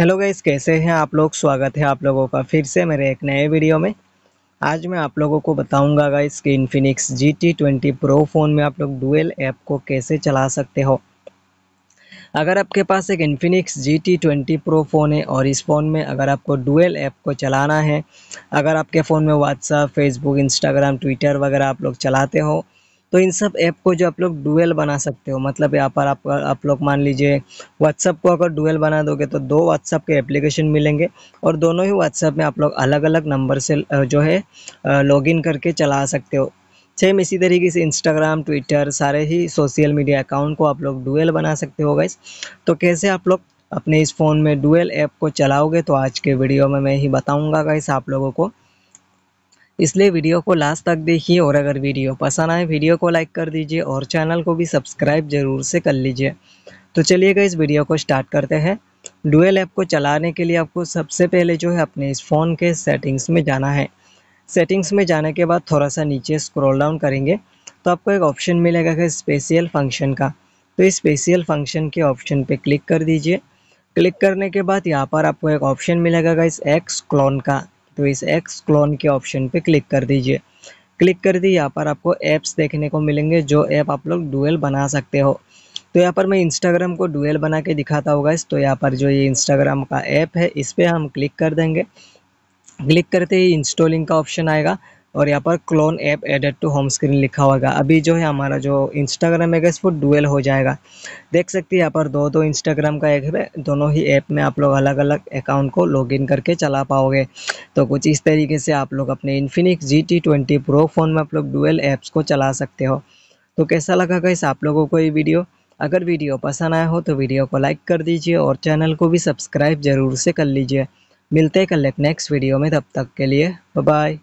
hello guys कैसे हैं आप लोग स्वागत है आप लोगों का फिर से मेरे एक नए वीडियो में आज मैं आप लोगों को बताऊंगा गाइस कि Infinix G T twenty pro phone में आप लोग डुअल ऐप को कैसे चला सकते हो अगर आपके पास एक Infinix G T twenty pro phone है और इस फ़ोन में अगर आपको डुअल ऐप को चलाना है अगर आपके फ़ोन में व्हाट्सअप फेसबुक इंस्टाग्राम ट्विटर वगैरह आप लोग चलाते हो तो इन सब ऐप को जो आप लोग डुएल बना सकते हो मतलब यहाँ पर आप आप लोग मान लीजिए व्हाट्सअप को अगर डुएल बना दोगे तो दो व्हाट्सअप के एप्लीकेशन मिलेंगे और दोनों ही व्हाट्सअप में आप लोग अलग अलग नंबर से जो है लॉगिन करके चला सकते हो सेम इसी तरीके से इंस्टाग्राम ट्विटर सारे ही सोशल मीडिया अकाउंट को आप लोग डुएल बना सकते हो गाइस तो कैसे आप लोग अपने इस फ़ोन में डुएल ऐप को चलाओगे तो आज के वीडियो में मैं ही बताऊंगा गाइस आप लोगों को इसलिए वीडियो को लास्ट तक देखिए और अगर वीडियो पसंद आए वीडियो को लाइक कर दीजिए और चैनल को भी सब्सक्राइब जरूर से कर लीजिए तो चलिएगा इस वीडियो को स्टार्ट करते हैं डुएल ऐप को चलाने के लिए आपको सबसे पहले जो है अपने इस फ़ोन के सेटिंग्स में जाना है सेटिंग्स में जाने के बाद थोड़ा सा नीचे स्क्रॉल डाउन करेंगे तो आपको एक ऑप्शन मिलेगा कि स्पेशियल फंक्शन का तो इस स्पेशियल फंक्शन के ऑप्शन पे क्लिक कर दीजिए क्लिक करने के बाद यहाँ पर आपको एक ऑप्शन मिलेगा इस एक्स क्लोन का तो इस एक्स क्लोन के ऑप्शन पे क्लिक कर दीजिए क्लिक कर दी यहाँ पर आपको ऐप्स देखने को मिलेंगे जो ऐप आप लोग डुएल बना सकते हो तो यहाँ पर मैं इंस्टाग्राम को डुएल बना के दिखाता होगा इस तो यहाँ पर जो ये इंस्टाग्राम का ऐप है इस पर हम क्लिक कर देंगे क्लिक करते ही इंस्टॉलिंग का ऑप्शन आएगा और यहाँ पर clone app added to home screen लिखा होगा अभी जो है हमारा जो इंस्टाग्राम है गैस वो डुअल हो जाएगा देख सकते हैं यहाँ पर दो दो इंस्टाग्राम का एक है दोनों ही ऐप में आप लोग अलग अलग अकाउंट को लॉगिन करके चला पाओगे तो कुछ इस तरीके से आप लोग अपने Infinix G T twenty pro phone में आप लोग डुअल ऐप्स को चला सकते हो तो कैसा लगा गैस आप लोगों को ये वीडियो अगर वीडियो पसंद आया हो तो वीडियो को लाइक कर दीजिए और चैनल को भी सब्सक्राइब ज़रूर से कर लीजिए मिलते हैं कल एक नेक्स्ट वीडियो में तब तक के लिए बाय